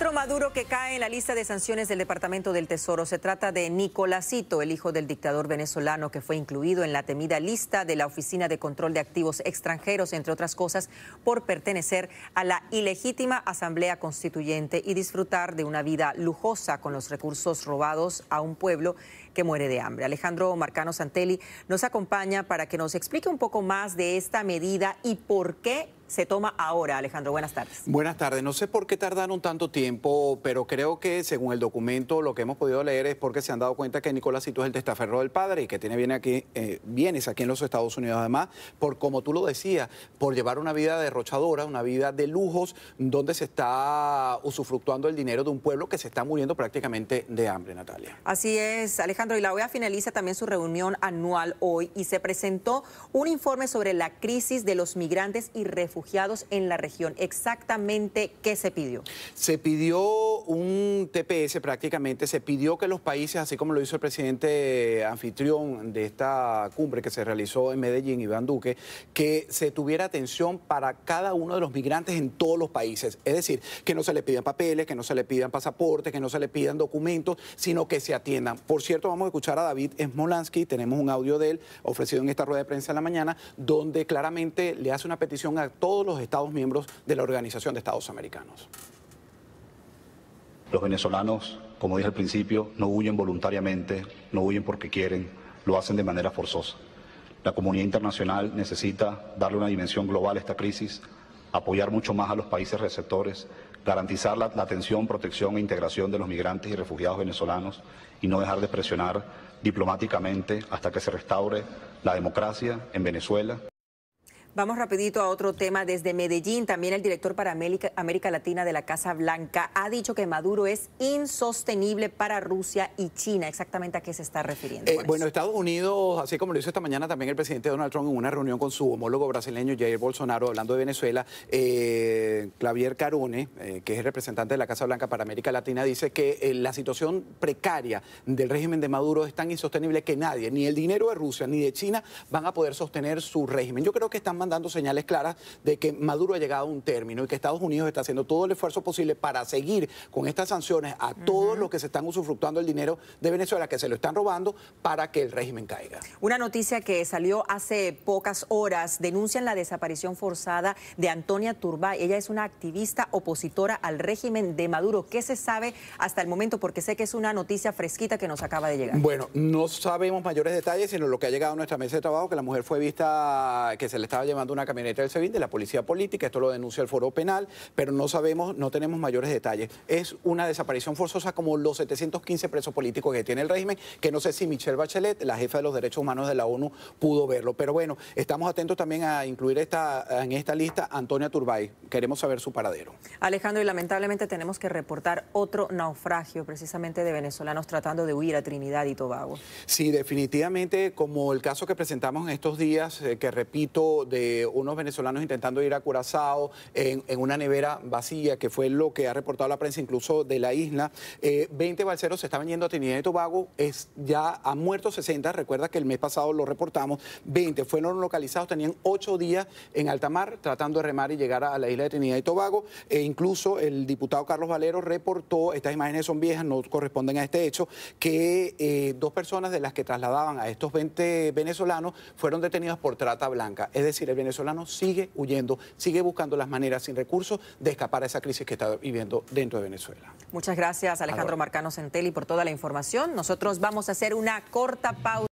Otro Maduro que cae en la lista de sanciones del Departamento del Tesoro se trata de Nicolásito, el hijo del dictador venezolano que fue incluido en la temida lista de la Oficina de Control de Activos Extranjeros, entre otras cosas, por pertenecer a la ilegítima Asamblea Constituyente y disfrutar de una vida lujosa con los recursos robados a un pueblo que muere de hambre. Alejandro Marcano Santelli nos acompaña para que nos explique un poco más de esta medida y por qué se toma ahora? Alejandro, buenas tardes. Buenas tardes. No sé por qué tardaron tanto tiempo, pero creo que según el documento lo que hemos podido leer es porque se han dado cuenta que Nicolás Cito es el testaferro del padre y que tiene bien aquí, eh, bienes aquí en los Estados Unidos además, por como tú lo decías, por llevar una vida derrochadora, una vida de lujos, donde se está usufructuando el dinero de un pueblo que se está muriendo prácticamente de hambre, Natalia. Así es, Alejandro. Y la OEA finaliza también su reunión anual hoy y se presentó un informe sobre la crisis de los migrantes y refugiados en la región. Exactamente, ¿qué se pidió? Se pidió un TPS prácticamente, se pidió que los países, así como lo hizo el presidente anfitrión de esta cumbre que se realizó en Medellín, Iván Duque, que se tuviera atención para cada uno de los migrantes en todos los países. Es decir, que no se le pidan papeles, que no se le pidan pasaportes, que no se le pidan documentos, sino que se atiendan. Por cierto, vamos a escuchar a David Smolansky, tenemos un audio de él ofrecido en esta rueda de prensa en la mañana, donde claramente le hace una petición a todos todos los Estados miembros de la Organización de Estados Americanos. Los venezolanos, como dije al principio, no huyen voluntariamente, no huyen porque quieren, lo hacen de manera forzosa. La comunidad internacional necesita darle una dimensión global a esta crisis, apoyar mucho más a los países receptores, garantizar la, la atención, protección e integración de los migrantes y refugiados venezolanos y no dejar de presionar diplomáticamente hasta que se restaure la democracia en Venezuela. Vamos rapidito a otro tema desde Medellín. También el director para América, Latina de la Casa Blanca ha dicho que Maduro es insostenible para Rusia y China. Exactamente a qué se está refiriendo. Eh, bueno, Estados Unidos, así como lo hizo esta mañana también el presidente Donald Trump en una reunión con su homólogo brasileño Jair Bolsonaro, hablando de Venezuela, eh, Clavier Carone, eh, que es representante de la Casa Blanca para América Latina, dice que la situación precaria del régimen de Maduro es tan insostenible que nadie, ni el dinero de Rusia ni de China, van a poder sostener su régimen. Yo creo que están mandando dando señales claras de que Maduro ha llegado a un término y que Estados Unidos está haciendo todo el esfuerzo posible para seguir con estas sanciones a todos los que se están usufructuando el dinero de Venezuela, que se lo están robando, para que el régimen caiga. Una noticia que salió hace pocas horas, denuncian la desaparición forzada de Antonia Turbay. Ella es una activista opositora al régimen de Maduro. ¿Qué se sabe hasta el momento? Porque sé que es una noticia fresquita que nos acaba de llegar. Bueno, no sabemos mayores detalles, sino lo que ha llegado a nuestra mesa de trabajo, que la mujer fue vista, que se le estaba llevando una camioneta del SEBIN de la policía política, esto lo denuncia el foro penal, pero no sabemos, no tenemos mayores detalles. Es una desaparición forzosa como los 715 presos políticos que tiene el régimen, que no sé si Michelle Bachelet, la jefa de los derechos humanos de la ONU, pudo verlo. Pero bueno, estamos atentos también a incluir esta, en esta lista Antonia Turbay. Queremos saber su paradero. Alejandro, y lamentablemente tenemos que reportar otro naufragio precisamente de venezolanos tratando de huir a Trinidad y Tobago. Sí, definitivamente, como el caso que presentamos en estos días, eh, que repito, de unos venezolanos intentando ir a Curazao en, una nevera vacía, que fue lo que ha reportado la prensa incluso de la isla. 20 eh, balseros se estaban yendo a Trinidad y Tobago, es, ya han muerto 60, recuerda que el mes pasado lo reportamos, 20 fueron localizados, tenían 8 días en alta mar tratando de remar y llegar a, la isla de Trinidad y Tobago. E incluso el diputado Carlos Valero reportó, estas imágenes son viejas, no corresponden a este hecho, que eh, dos personas de las que trasladaban a estos 20 venezolanos fueron detenidas por trata blanca, es decir, el venezolano sigue huyendo, sigue buscando las maneras sin recursos de escapar a esa crisis que está viviendo dentro de Venezuela. Muchas gracias, Alejandro Marcano Centelli, por toda la información. Nosotros vamos a hacer una corta pausa.